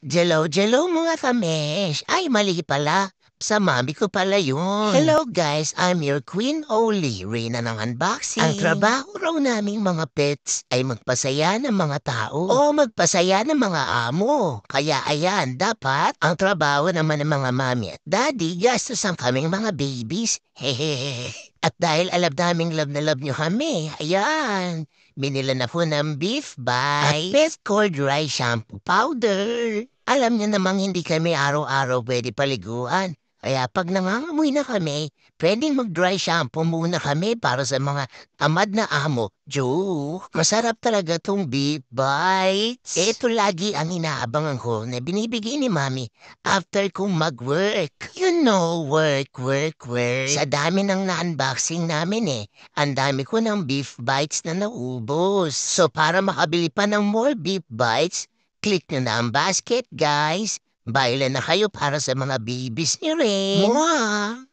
Jello, jello mga kamesh. Ay, mali pala. Sa mami ko pala yun. Hello guys, I'm your Queen Oli, Reyna ng Unboxing. Ang trabaho raw naming mga pets ay magpasaya ng mga tao o magpasaya ng mga amo. Kaya ayan, dapat ang trabaho naman ng mga mami at daddy gastos ang kaming mga babies. Hehehe. At dahil alab naming love na love nyo kami, ayan, binila na po ng beef by at best cold dry shampoo powder. Alam niya namang hindi kami araw-araw pwede paliguan. Kaya pag nangangamoy na kami, pwedeng mag-dry shampoo muna kami para sa mga tamad na amo. Joe, masarap talaga tong beef bites. Ito lagi ang inaabangan ko na binibigay ni Mami after kong mag-work. You know, work, work, work. Sa dami ng na-unboxing namin eh, ang dami ko ng beef bites na naubos. So para makabili pa ng more beef bites, click na na ang basket, guys. Baile na kayo para sa mga babies ni Ring. Mwah!